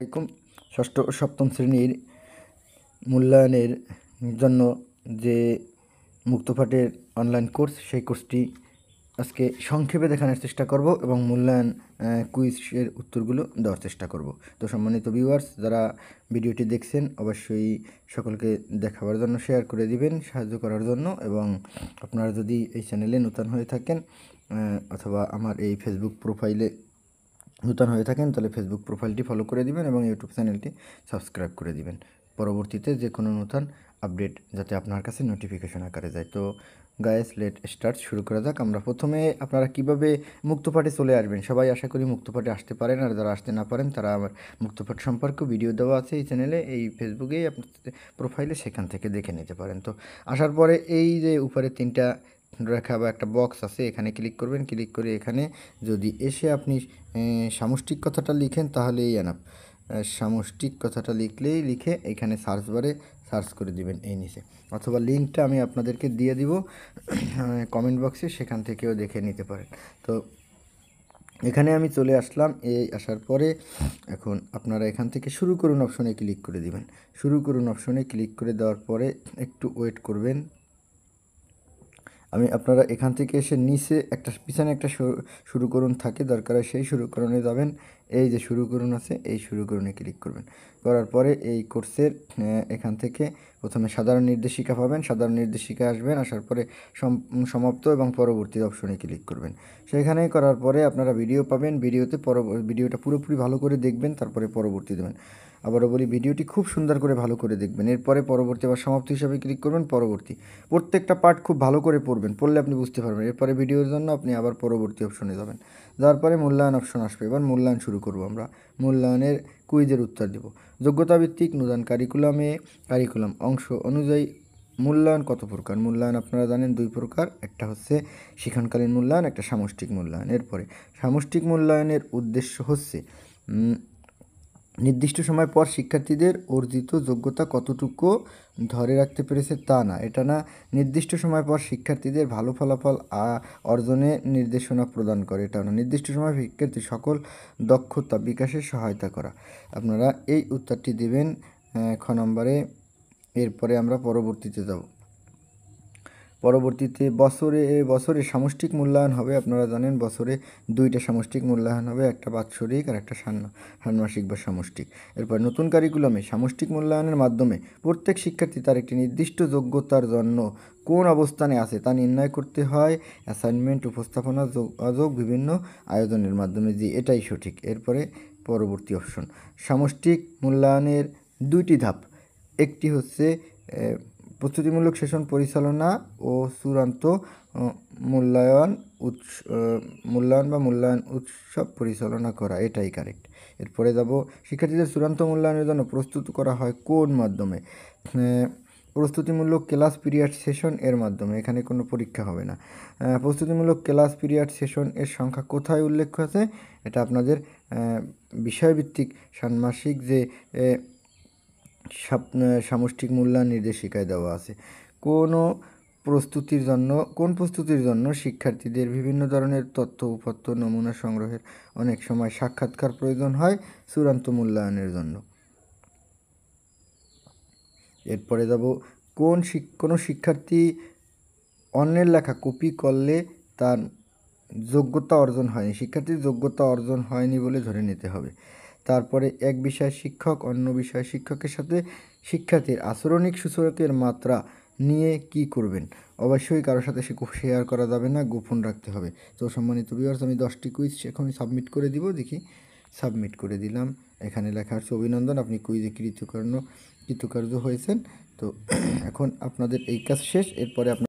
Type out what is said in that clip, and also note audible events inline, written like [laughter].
আলাইকুম ষষ্ঠ সপ্তম শ্রেণীর মূল্যায়নের জন্য যে মুক্তপাঠের অনলাইন কোর্স সেই কোর্সটি আজকে সংক্ষেপে দেখানোর চেষ্টা করব এবং মূল্যায়ন কুইজের উত্তরগুলো দেওয়ার চেষ্টা করব তো সম্মানিত ভিউয়ার্স যারা ভিডিওটি দেখছেন অবশ্যই সকলকে দেখাবার জন্য শেয়ার করে দিবেন সাহায্য করার জন্য এবং আপনারা যদি এই চ্যানেলে নূতন হয়ে থাকেন অথবা আমার এই ফেসবুক প্রোফাইলে নূতন হয়ে থাকেন তাহলে ফেসবুক প্রোফাইলটি ফলো করে দিবেন এবং ইউটিউব চ্যানেলটি সাবস্ক্রাইব করে দিবেন পরবর্তীতে যে কোনো নূতন আপডেট যাতে আপনার কাছে নোটিফিকেশন আকারে যায় তো গায়েস লেট স্টার্ট শুরু করা যাক আমরা প্রথমে আপনারা কিভাবে মুক্তপাঠে চলে আসবেন সবাই আশা করি মুক্তপাঠে আসতে পারেন আর যারা আসতে না পারেন তারা আমার মুক্তপাঠ সম্পর্কে ভিডিও দেওয়া আছে এই চ্যানেলে এই ফেসবুকেই আপনার প্রোফাইলে সেখান থেকে দেখে নিতে পারেন তো আসার পরে এই যে উপরে তিনটা রেখা বা একটা বক্স আছে এখানে ক্লিক করবেন ক্লিক করে এখানে যদি এসে আপনি সামষ্টিক কথাটা লিখেন তাহলে এই আনাপ সামষ্টিক কথাটা লিখলেই লিখে এখানে সার্চ বারে সার্চ করে দিবেন এই নিচে অথবা লিঙ্কটা আমি আপনাদেরকে দিয়ে দিব কমেন্ট বক্সে সেখান থেকেও দেখে নিতে পারেন তো এখানে আমি চলে আসলাম এই আসার পরে এখন আপনারা এখান থেকে শুরু করুন অপশনে ক্লিক করে দিবেন শুরু করুন অপশনে ক্লিক করে দেওয়ার পরে একটু ওয়েট করবেন আমি আপনারা এখান থেকে এসে নিচে একটা পিছনে একটা শুরু করুন থাকে দরকার সেই শুরু করণে যাবেন এই যে শুরু করুন আছে এই শুরু করুনে ক্লিক করবেন করার পরে এই কোর্সের এখান থেকে প্রথমে সাধারণ নির্দেশিকা পাবেন সাধারণ নির্দেশিকা আসবেন আসার পরে সমাপ্ত এবং পরবর্তী অপশনে ক্লিক করবেন সেখানে করার পরে আপনারা ভিডিও পাবেন ভিডিওতে ভিডিওটা পুরোপুরি ভালো করে দেখবেন তারপরে পরবর্তী দেবেন আবারও বলি ভিডিওটি খুব সুন্দর করে ভালো করে দেখবেন এরপরে পরবর্তী আবার সমাপ্তি হিসাবে ক্লিক করবেন পরবর্তী প্রত্যেকটা পার্ট খুব ভালো করে পড়বেন পড়লে আপনি বুঝতে পারবেন এরপরে ভিডিওর জন্য আপনি আবার পরবর্তী অপশনে যাবেন যার পরে মূল্যায়ন অপশন আসবে এবার মূল্যায়ন শুরু করব আমরা মূল্যায়নের কুইজের উত্তর দেব যোগ্যতাভিত্তিক নুদান কারিকুলামে কারিকুলাম অংশ অনুযায়ী মূল্যায়ন কত প্রকার মূল্যায়ন আপনারা জানেন দুই প্রকার একটা হচ্ছে শিক্ষণকালীন মূল্যায়ন একটা সামষ্টিক মূল্যায়ন এরপরে সামষ্টিক মূল্যায়নের উদ্দেশ্য হচ্ছে নির্দিষ্ট সময় পর শিক্ষার্থীদের অর্জিত যোগ্যতা কতটুকু ধরে রাখতে পেরেছে তা না এটা না নির্দিষ্ট সময় পর শিক্ষার্থীদের ভালো ফলাফল অর্জনে নির্দেশনা প্রদান করে এটা না নির্দিষ্ট সময় শিক্ষার্থী সকল দক্ষতা বিকাশে সহায়তা করা আপনারা এই উত্তরটি দেবেন খ নম্বরে এরপরে আমরা পরবর্তীতে যাব পরবর্তীতে বছরে বছরে সামষ্টিক মূল্যায়ন হবে আপনারা জানেন বছরে দুইটা সামষ্টিক মূল্যায়ন হবে একটা বাৎসরিক আর একটা ষান্মাসিক বা সামষ্টিক এরপর নতুন কারিকুলামে সামষ্টিক মূল্যায়নের মাধ্যমে প্রত্যেক শিক্ষার্থী তার একটি নির্দিষ্ট যোগ্যতার জন্য কোন অবস্থানে আছে তা নির্ণয় করতে হয় অ্যাসাইনমেন্ট উপস্থাপনা যোগাযোগ বিভিন্ন আয়োজনের মাধ্যমে যে এটাই সঠিক এরপরে পরবর্তী অপশন সামষ্টিক মূল্যায়নের দুইটি ধাপ একটি হচ্ছে প্রস্তুতিমূলক সেশন পরিচালনা ও চূড়ান্ত মূল্যায়ন উৎস মূল্যায়ন বা মূল্যায়ন উৎসব পরিচালনা করা এটাই কারেক্ট এরপরে যাব শিক্ষার্থীদের চূড়ান্ত মূল্যায়নের জন্য প্রস্তুত করা হয় কোন মাধ্যমে প্রস্তুতিমূলক ক্লাস পিরিয়ড সেশন এর মাধ্যমে এখানে কোনো পরীক্ষা হবে না প্রস্তুতিমূলক ক্লাস পিরিয়ড সেশন এর সংখ্যা কোথায় উল্লেখ আছে এটা আপনাদের বিষয়ভিত্তিক ষান্মাসিক যে সামষ্টিক মূল্যায়ন নির্দেশিকায় দেওয়া আছে কোনো প্রস্তুতির জন্য কোন প্রস্তুতির জন্য শিক্ষার্থীদের বিভিন্ন ধরনের তথ্য উপাত্ত নমুনা সংগ্রহের অনেক সময় সাক্ষাৎকার প্রয়োজন হয় চূড়ান্ত মূল্যায়নের জন্য এরপরে যাব কোন কোনো শিক্ষার্থী অন্যের লেখা কপি করলে তার যোগ্যতা অর্জন হয়নি শিক্ষার্থীর যোগ্যতা অর্জন হয়নি বলে ধরে নিতে হবে তারপরে এক বিষয় শিক্ষক অন্য বিষয় শিক্ষকের সাথে শিক্ষার্থীর আচরণিক সূচকের মাত্রা নিয়ে কি করবেন অবশ্যই কারোর সাথে সে শেয়ার করা যাবে না গোপন রাখতে হবে তো সম্মানিত ভিউয়ার্স আমি দশটি কুইজ এখন সাবমিট করে দিব দেখি সাবমিট করে দিলাম এখানে লেখা আছে অভিনন্দন আপনি কুইজে কৃতকর্ণ কৃতকার্য হয়েছেন তো [clears throat] এখন আপনাদের এই কাজ শেষ এরপরে আপনার